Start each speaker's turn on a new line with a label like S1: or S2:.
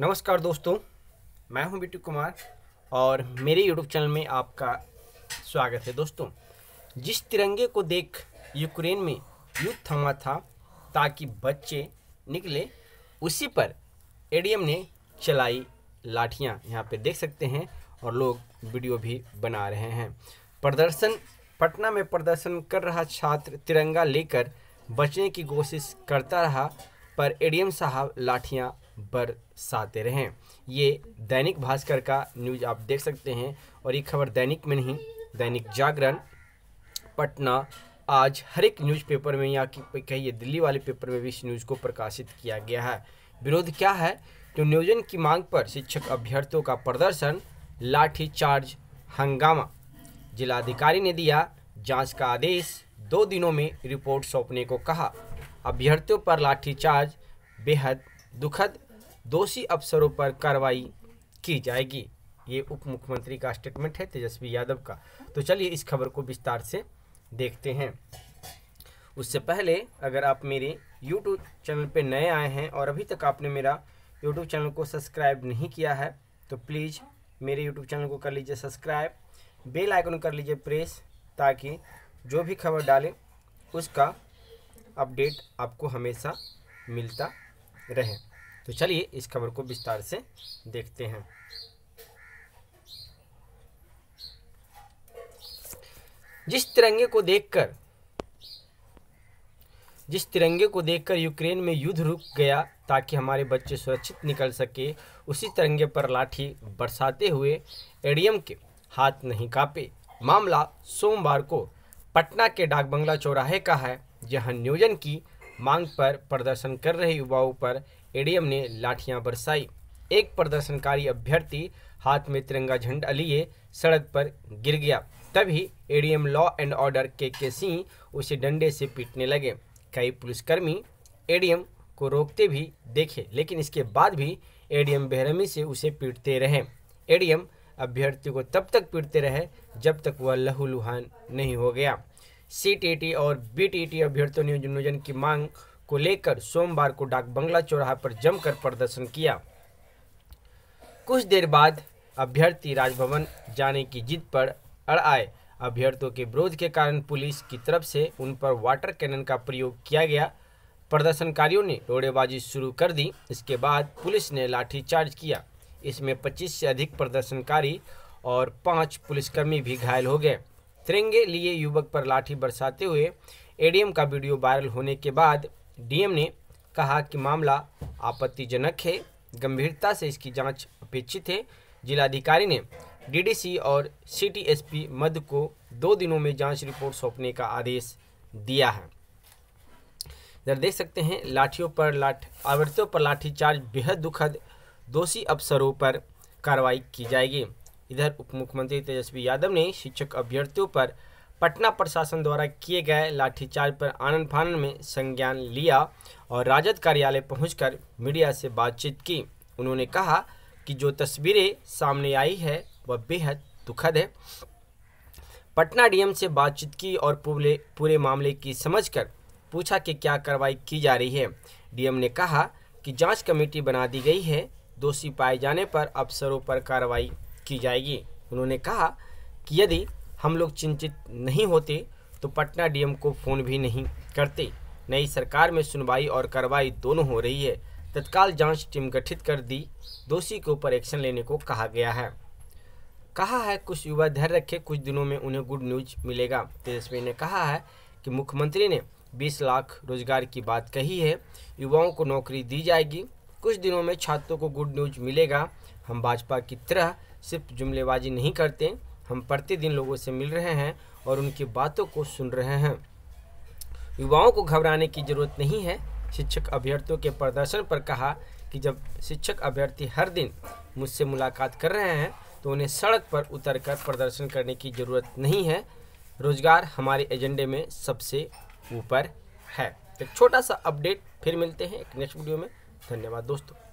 S1: नमस्कार दोस्तों मैं हूं बिट्टू कुमार और मेरे यूट्यूब चैनल में आपका स्वागत है दोस्तों जिस तिरंगे को देख यूक्रेन में युद्ध थमा था ताकि बच्चे निकले उसी पर एडीएम ने चलाई लाठियां यहां पे देख सकते हैं और लोग वीडियो भी बना रहे हैं प्रदर्शन पटना में प्रदर्शन कर रहा छात्र तिरंगा लेकर बचने की कोशिश करता रहा पर एडीएम साहब लाठियां बरसाते रहें ये दैनिक भास्कर का न्यूज आप देख सकते हैं और ये खबर दैनिक में नहीं दैनिक जागरण पटना आज हर एक न्यूज़पेपर में या कहिए दिल्ली वाले पेपर में भी इस न्यूज़ को प्रकाशित किया गया है विरोध क्या है तो नियोजन की मांग पर शिक्षक अभ्यर्थियों का प्रदर्शन लाठी चार्ज हंगामा जिलाधिकारी ने दिया जांच का आदेश दो दिनों में रिपोर्ट सौंपने को कहा अभ्यर्थियों पर लाठीचार्ज बेहद दुखद दोषी अफसरों पर कार्रवाई की जाएगी ये उप मुख्यमंत्री का स्टेटमेंट है तेजस्वी यादव का तो चलिए इस खबर को विस्तार से देखते हैं उससे पहले अगर आप मेरे यूट्यूब चैनल पर नए आए हैं और अभी तक आपने मेरा यूट्यूब चैनल को सब्सक्राइब नहीं किया है तो प्लीज़ मेरे यूट्यूब चैनल को कर लीजिए सब्सक्राइब बेल आइकन कर लीजिए प्रेस ताकि जो भी खबर डालें उसका अपडेट आपको हमेशा मिलता रहे तो चलिए इस खबर को विस्तार से देखते हैं जिस तिरंगे को देखकर जिस तिरंगे को देखकर यूक्रेन में युद्ध रुक गया ताकि हमारे बच्चे सुरक्षित निकल सके उसी तिरंगे पर लाठी बरसाते हुए एडीएम के हाथ नहीं कापे मामला सोमवार को पटना के डाक बंगला चौराहे का है जहां नियोजन की मांग पर प्रदर्शन कर रहे युवाओं पर एडीएम ने लाठियां बरसाई एक प्रदर्शनकारी अभ्यर्थी हाथ में तिरंगा झंडा लिए सड़क पर गिर गया तभी एडीएम लॉ एंड ऑर्डर के के सिंह उसे डंडे से पीटने लगे कई पुलिसकर्मी एडीएम को रोकते भी देखे लेकिन इसके बाद भी एडीएम बेहरमी से उसे पीटते रहे एडीएम अभ्यर्थी को तब तक पीटते रहे जब तक वह लहूलुहान नहीं हो गया सीटीटी और बीटीटी अभ्यर्थियों ने नियोजन की मांग को लेकर सोमवार को डाक बंगला चौराहा पर जमकर प्रदर्शन किया कुछ देर बाद अभ्यर्थी राजभवन जाने की जिद पर अड़ आए अभ्यर्थियों के विरोध के कारण पुलिस की तरफ से उन पर वाटर कैनन का प्रयोग किया गया प्रदर्शनकारियों ने रोडेबाजी शुरू कर दी इसके बाद पुलिस ने लाठी चार्ज किया इसमें 25 से अधिक प्रदर्शनकारी और पांच पुलिसकर्मी भी घायल हो गए तिरंगे लिए युवक पर लाठी बरसाते हुए एडीएम का वीडियो वायरल होने के बाद डीएम ने कहा कि मामला आपत्तिजनक है गंभीरता से इसकी जांच अपेक्षित है जिलाधिकारी ने डीडीसी और सीटीएसपी मध्य को दो दिनों में जांच रिपोर्ट सौंपने का आदेश दिया है इधर देख सकते हैं लाठियों पर लाठ आवृत्तियों पर लाठीचार्ज बेहद दुखद दोषी अफसरों पर कार्रवाई की जाएगी इधर उप मुख्यमंत्री तेजस्वी यादव ने शिक्षक अभ्यर्थियों पर पटना प्रशासन द्वारा किए गए लाठीचार्ज पर आनंद फानन में संज्ञान लिया और राजद कार्यालय पहुंचकर मीडिया से बातचीत की उन्होंने कहा कि जो तस्वीरें सामने आई है वह बेहद दुखद है पटना डीएम से बातचीत की और पूरे पूरे मामले की समझकर पूछा कि क्या कार्रवाई की जा रही है डीएम ने कहा कि जांच कमेटी बना दी गई है दोषी पाए जाने पर अफसरों पर कार्रवाई की जाएगी उन्होंने कहा कि यदि हम लोग चिंतित नहीं होते तो पटना डीएम को फ़ोन भी नहीं करते नई सरकार में सुनवाई और कार्रवाई दोनों हो रही है तत्काल जांच टीम गठित कर दी दोषी के ऊपर एक्शन लेने को कहा गया है कहा है कुछ युवा धैर्य रखे कुछ दिनों में उन्हें गुड न्यूज मिलेगा तेजस्वी ने कहा है कि मुख्यमंत्री ने 20 लाख रोजगार की बात कही है युवाओं को नौकरी दी जाएगी कुछ दिनों में छात्रों को गुड न्यूज मिलेगा हम भाजपा की तरह सिर्फ जुमलेबाजी नहीं करते हम प्रतिदिन लोगों से मिल रहे हैं और उनकी बातों को सुन रहे हैं युवाओं को घबराने की जरूरत नहीं है शिक्षक अभ्यर्थियों के प्रदर्शन पर कहा कि जब शिक्षक अभ्यर्थी हर दिन मुझसे मुलाकात कर रहे हैं तो उन्हें सड़क पर उतरकर प्रदर्शन करने की ज़रूरत नहीं है रोजगार हमारे एजेंडे में सबसे ऊपर है एक छोटा सा अपडेट फिर मिलते हैं एक नेक्स्ट वीडियो में धन्यवाद दोस्तों